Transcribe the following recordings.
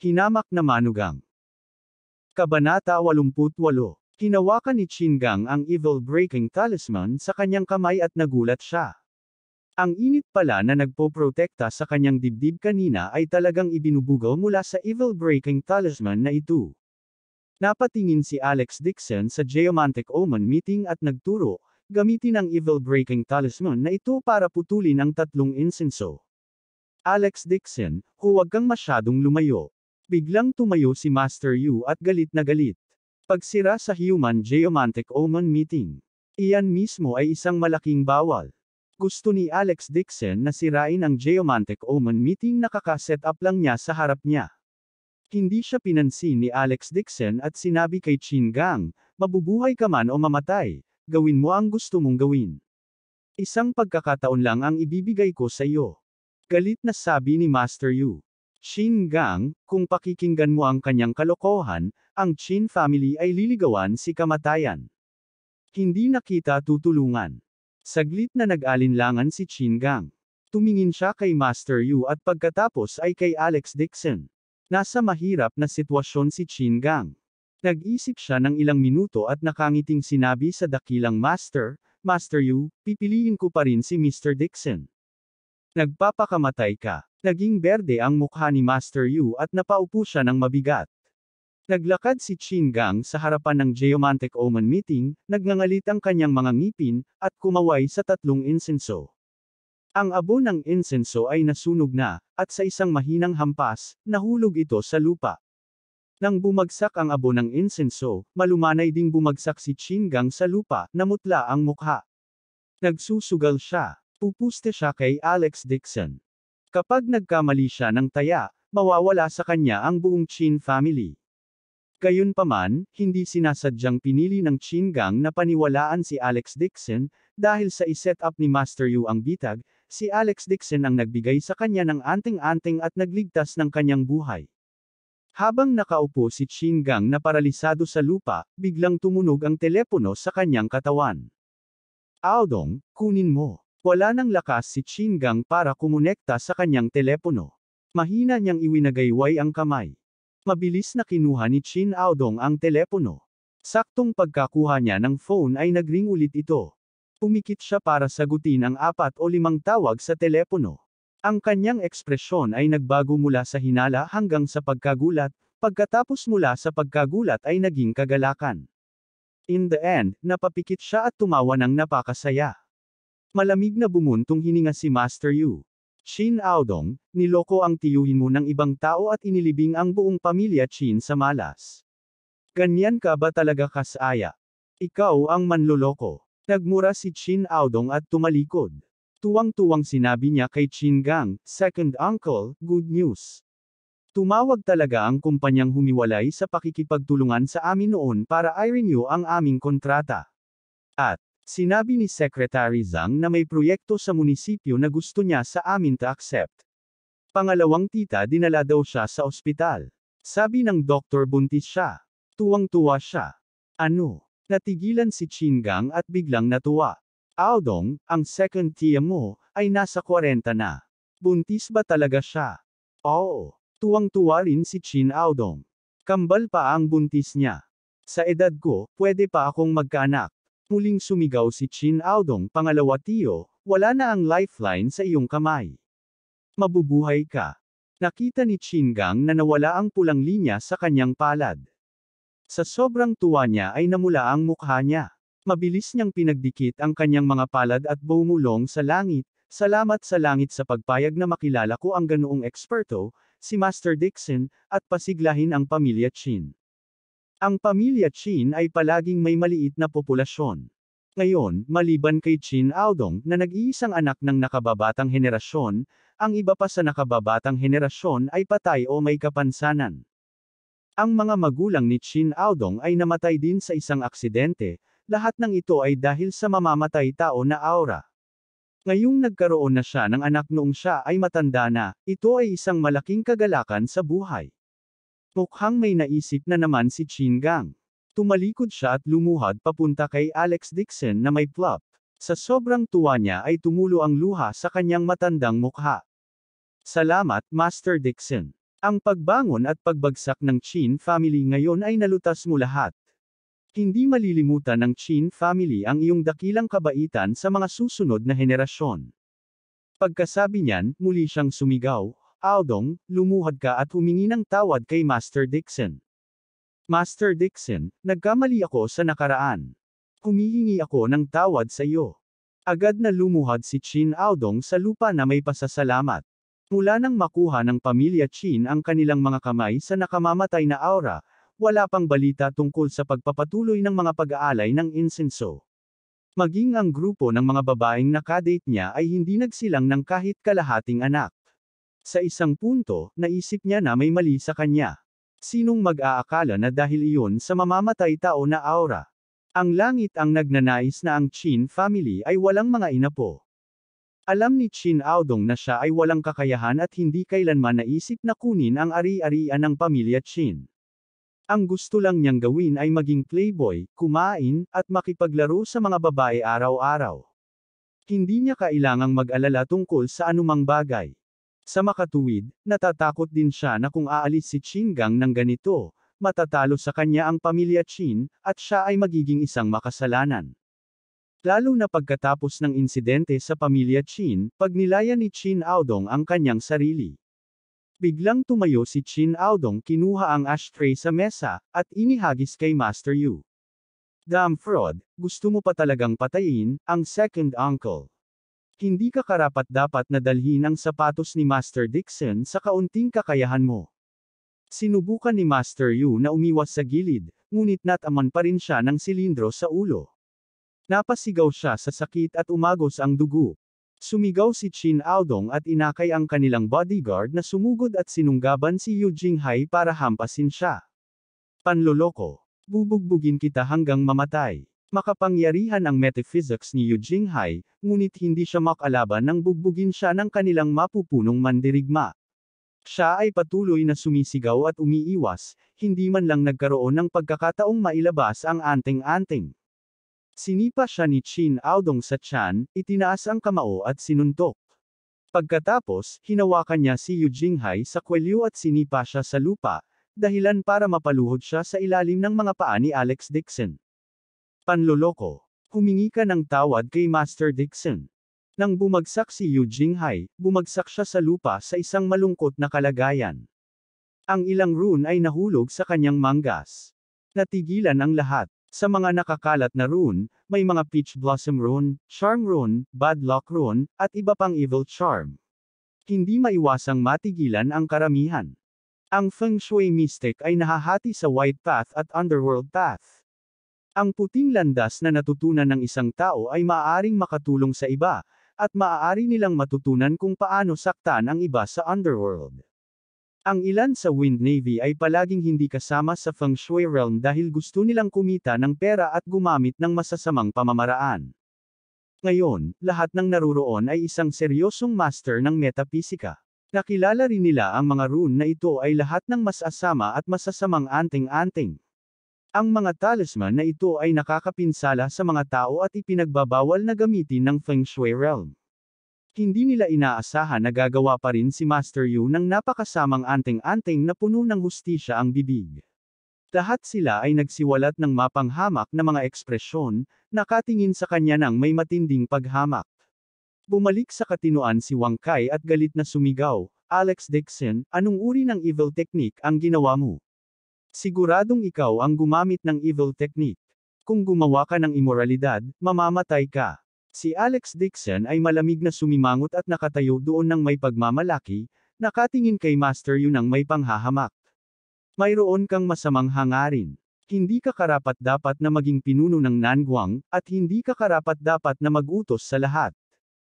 Hinamak na manugang. Kabanata 88. Hinawakan ni Chingang ang evil-breaking talisman sa kanyang kamay at nagulat siya. Ang init pala na nagpoprotekta sa kanyang dibdib kanina ay talagang ibinubugaw mula sa evil-breaking talisman na ito. Napatingin si Alex Dixon sa Geomantic Omen meeting at nagturo, gamitin ang evil-breaking talisman na ito para putulin ang tatlong insenso. Alex Dixon, huwag kang masyadong lumayo. Biglang tumayo si Master Yu at galit na galit. Pagsira sa Human Geomantic Omen Meeting. Iyan mismo ay isang malaking bawal. Gusto ni Alex Dixon na sirain ang Geomantic Omen Meeting na kakaset up lang niya sa harap niya. Hindi siya pinansin ni Alex Dixon at sinabi kay Chin Gang, mabubuhay ka man o mamatay, gawin mo ang gusto mong gawin. Isang pagkakataon lang ang ibibigay ko sa iyo. Galit na sabi ni Master Yu. Qin Gang, kung pakikinggan mo ang kanyang kalokohan, ang Chin family ay liligawan si kamatayan. Hindi nakita tutulungan. Saglit na nag-alinlangan si Qin Gang. Tumingin siya kay Master Yu at pagkatapos ay kay Alex Dixon. Nasa mahirap na sitwasyon si Qin Gang. Nag-isip siya ng ilang minuto at nakangiting sinabi sa dakilang Master, Master Yu, pipiliin ko pa rin si Mr. Dixon. Nagpapakamatay ka. Naging berde ang mukha ni Master Yu at napaupo siya ng mabigat. Naglakad si Qin Gang sa harapan ng Geomantic Omen meeting, nagngangalit ang kanyang mga ngipin, at kumaway sa tatlong insenso. Ang abo ng insenso ay nasunog na, at sa isang mahinang hampas, nahulog ito sa lupa. Nang bumagsak ang abo ng insenso, malumanay ding bumagsak si Qin Gang sa lupa, namutla ang mukha. Nagsusugal siya. Pupuste siya kay Alex Dixon. Kapag nagkamali siya ng taya, mawawala sa kanya ang buong Chin family. Gayunpaman, hindi sinasadyang pinili ng Chin Gang na paniwalaan si Alex Dixon, dahil sa iset up ni Master Yu ang bitag, si Alex Dixon ang nagbigay sa kanya ng anting-anting at nagligtas ng kanyang buhay. Habang nakaupo si Chin Gang na paralisado sa lupa, biglang tumunog ang telepono sa kanyang katawan. Aodong, kunin mo. Wala nang lakas si Chinggang para kumonekta sa kanyang telepono. Mahina niyang iwinagayway ang kamay. Mabilis na kinuha ni Chin Audong ang telepono. Saktong pagkakuha niya ng phone ay nagring ulit ito. Pumikit siya para sagutin ang apat o limang tawag sa telepono. Ang kanyang ekspresyon ay nagbago mula sa hinala hanggang sa pagkagulat, pagkatapos mula sa pagkagulat ay naging kagalakan. In the end, napapikit siya at tumawa ng napakasaya. Malamig na bumuntong hininga si Master Yu. Qin Audong, niloko ang tiyuhin mo ng ibang tao at inilibing ang buong pamilya Qin sa malas. Ganyan ka ba talaga kasaya? Ikaw ang manloloko. Nagmura si Qin Audong at tumalikod. Tuwang-tuwang sinabi niya kay Qin Gang, Second Uncle, good news. Tumawag talaga ang kumpanyang humiwalay sa pakikipagtulungan sa amin noon para i-renew ang aming kontrata. At, Sinabi ni Secretary Zhang na may proyekto sa munisipyo na gusto niya sa amin ta-accept. Pangalawang tita dinala daw siya sa ospital. Sabi ng doktor buntis siya. Tuwang-tuwa siya. Ano? Natigilan si Chingang at biglang natuwa. Aodong, ang second tiya mo, ay nasa 40 na. Buntis ba talaga siya? Oo. Tuwang-tuwa rin si Chin Aodong. Kambal pa ang buntis niya. Sa edad ko, pwede pa akong magkaanak. Muling sumigaw si Chin Audong pangalawa tiyo, wala na ang lifeline sa iyong kamay. Mabubuhay ka. Nakita ni Chin Gang na nawala ang pulang linya sa kanyang palad. Sa sobrang tuwa niya ay namula ang mukha niya. Mabilis niyang pinagdikit ang kanyang mga palad at bumulong sa langit, Salamat sa langit sa pagpayag na makilala ko ang ganoong eksperto, si Master Dixon, at pasiglahin ang pamilya Chin. Ang pamilya Qin ay palaging may maliit na populasyon. Ngayon, maliban kay Qin Aodong na nag-iisang anak ng nakababatang henerasyon, ang iba pa sa nakababatang henerasyon ay patay o may kapansanan. Ang mga magulang ni Qin Aodong ay namatay din sa isang aksidente, lahat ng ito ay dahil sa mamamatay tao na aura. Ngayong nagkaroon na siya ng anak noong siya ay matanda na, ito ay isang malaking kagalakan sa buhay. Mukhang may naisip na naman si Chin Gang. Tumalikod siya at lumuhad papunta kay Alex Dixon na may plop. Sa sobrang tuwa niya ay tumulo ang luha sa kanyang matandang mukha. Salamat, Master Dixon. Ang pagbangon at pagbagsak ng Chin family ngayon ay nalutas mo lahat. Hindi malilimutan ng Chin family ang iyong dakilang kabaitan sa mga susunod na henerasyon. Pagkasabi niyan, muli siyang sumigaw, Aldong, lumuhad ka at humingi ng tawad kay Master Dixon. Master Dixon, nagkamali ako sa nakaraan. Humihingi ako ng tawad sa iyo. Agad na lumuhad si Chin Aldong sa lupa na may pasasalamat. Mula nang makuha ng pamilya Chin ang kanilang mga kamay sa nakamamatay na aura, wala pang balita tungkol sa pagpapatuloy ng mga pag-aalay ng insenso. Maging ang grupo ng mga babaeng nakadate niya ay hindi nagsilang ng kahit kalahating anak. Sa isang punto, naisip niya na may mali sa kanya. Sinong mag-aakala na dahil iyon sa mamamatay tao na aura? Ang langit ang nagnanais na ang Chin family ay walang mga ina po. Alam ni Chin Audong na siya ay walang kakayahan at hindi kailanman naisip na kunin ang ari-arian ng pamilya Chin. Ang gusto lang niyang gawin ay maging playboy, kumain, at makipaglaro sa mga babae araw-araw. Hindi niya kailangang mag-alala tungkol sa anumang bagay. Sa makatuwid, natatakot din siya na kung aalis si Qinggang ng ganito, matatalo sa kanya ang pamilya Chin, at siya ay magiging isang makasalanan. Lalo na pagkatapos ng insidente sa pamilya Qin, pagnilaya ni Chin Audong ang kanyang sarili. Biglang tumayo si Chin Audong kinuha ang ashtray sa mesa, at inihagis kay Master Yu. Damn fraud, gusto mo pa talagang patayin, ang second uncle. Hindi ka karapat-dapat na dalhin ang sapatos ni Master Dixon sa kaunting kakayahan mo. Sinubukan ni Master Yu na umiwas sa gilid, ngunit nataman pa rin siya ng silindro sa ulo. Napasigaw siya sa sakit at umagos ang dugo. Sumigaw si Chin Aodong at inakay ang kanilang bodyguard na sumugod at sinunggaban si Yu Jinghai para hampasin siya. Panloloko. Bubugbugin kita hanggang mamatay. Makapangyarihan ang metaphysics ni Eugene Hai, ngunit hindi siya makalaban nang bugbugin siya ng kanilang mapupunong mandirigma. Siya ay patuloy na sumisigaw at umiiwas, hindi man lang nagkaroon ng pagkakataong mailabas ang anting-anting. Sinipa siya ni Chin Audong sa tiyan, itinaas ang kamao at sinuntok. Pagkatapos, hinawakan niya si Yu Jinghai sa kwelyo at sinipa siya sa lupa, dahilan para mapaluhod siya sa ilalim ng mga paa ni Alex Dixon. Panloloko. Humingi ka ng tawad kay Master Dixon. Nang bumagsak si Yu Jinghai, bumagsak siya sa lupa sa isang malungkot na kalagayan. Ang ilang rune ay nahulog sa kanyang manggas. Natigilan ang lahat. Sa mga nakakalat na rune, may mga Peach Blossom rune, Charm rune, Bad Luck rune, at iba pang evil charm. Hindi maiwasang matigilan ang karamihan. Ang Feng Shui Mystic ay nahahati sa White Path at Underworld Path. Ang puting landas na natutunan ng isang tao ay maaaring makatulong sa iba, at maaari nilang matutunan kung paano saktan ang iba sa underworld. Ang ilan sa Wind Navy ay palaging hindi kasama sa Feng Shui realm dahil gusto nilang kumita ng pera at gumamit ng masasamang pamamaraan. Ngayon, lahat ng naruroon ay isang seryosong master ng metapisika. Nakilala rin nila ang mga rune na ito ay lahat ng masasama at masasamang anting-anting. Ang mga talisman na ito ay nakakapinsala sa mga tao at ipinagbabawal na gamitin ng Feng Shui Realm. Hindi nila inaasahan na gagawa pa rin si Master Yu ng napakasamang anting-anting na puno ng hustisya ang bibig. Lahat sila ay nagsiwalat ng mapanghamak na mga ekspresyon, nakatingin sa kanya ng may matinding paghamak. Bumalik sa katinuan si Wang Kai at galit na sumigaw, Alex Dixon, anong uri ng evil technique ang ginawa mo? Siguradong ikaw ang gumamit ng evil technique. Kung gumawa ka ng imoralidad, mamamatay ka. Si Alex Dixon ay malamig na sumimangot at nakatayo doon ng may pagmamalaki, nakatingin kay Master Yu ng may panghahamak. Mayroon kang masamang hangarin. Hindi ka karapat-dapat na maging pinuno ng Nanguang, at hindi ka karapat-dapat na magutos sa lahat.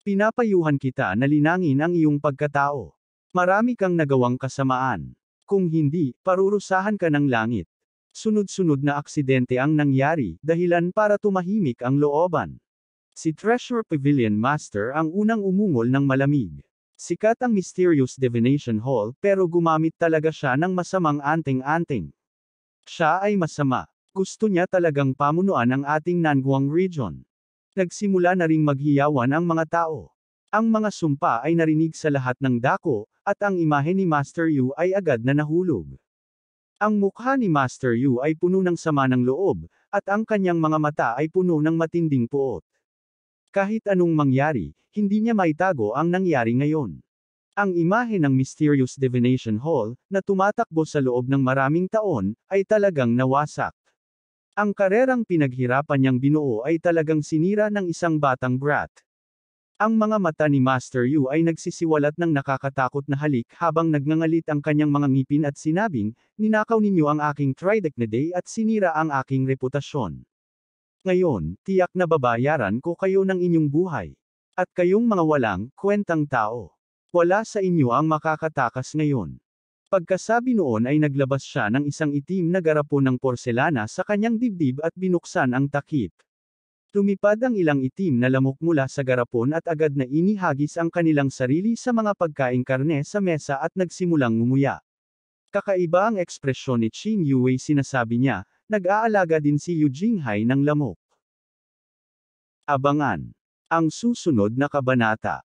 Pinapayuhan kita na linangin ang iyong pagkatao. Marami kang nagawang kasamaan. Kung hindi, parurusahan ka ng langit. Sunod-sunod na aksidente ang nangyari, dahilan para tumahimik ang looban. Si Treasure Pavilion Master ang unang umungol ng malamig. Sikat ang Mysterious Divination Hall pero gumamit talaga siya ng masamang anting-anting. Siya ay masama. Gusto niya talagang pamunuan ang ating Nanguang region. Nagsimula na ring maghiyawan ang mga tao. Ang mga sumpa ay narinig sa lahat ng dako, at ang imahe ni Master Yu ay agad na nahulog. Ang mukha ni Master Yu ay puno ng sama ng loob, at ang kanyang mga mata ay puno ng matinding puot. Kahit anong mangyari, hindi niya maitago ang nangyari ngayon. Ang imahe ng Mysterious Divination Hall, na tumatakbo sa loob ng maraming taon, ay talagang nawasak. Ang karerang pinaghirapan niyang binuo ay talagang sinira ng isang batang brat. Ang mga mata ni Master Yu ay nagsisiwalat ng nakakatakot na halik habang nagngangalit ang kanyang mga ngipin at sinabing, ninakaw ninyo ang aking day at sinira ang aking reputasyon. Ngayon, tiyak na babayaran ko kayo ng inyong buhay. At kayong mga walang kwentang tao. Wala sa inyo ang makakatakas ngayon. Pagkasabi noon ay naglabas siya ng isang itim na garapon ng porselana sa kanyang dibdib at binuksan ang takip. Tumipad ang ilang itim na lamok mula sa garapon at agad na inihagis ang kanilang sarili sa mga pagkaing karne sa mesa at nagsimulang ngumuya. Kakaiba ang ekspresyon ni Qin Yue sinasabi niya, nag-aalaga din si Yu Jinghai ng lamok. Abangan! Ang susunod na kabanata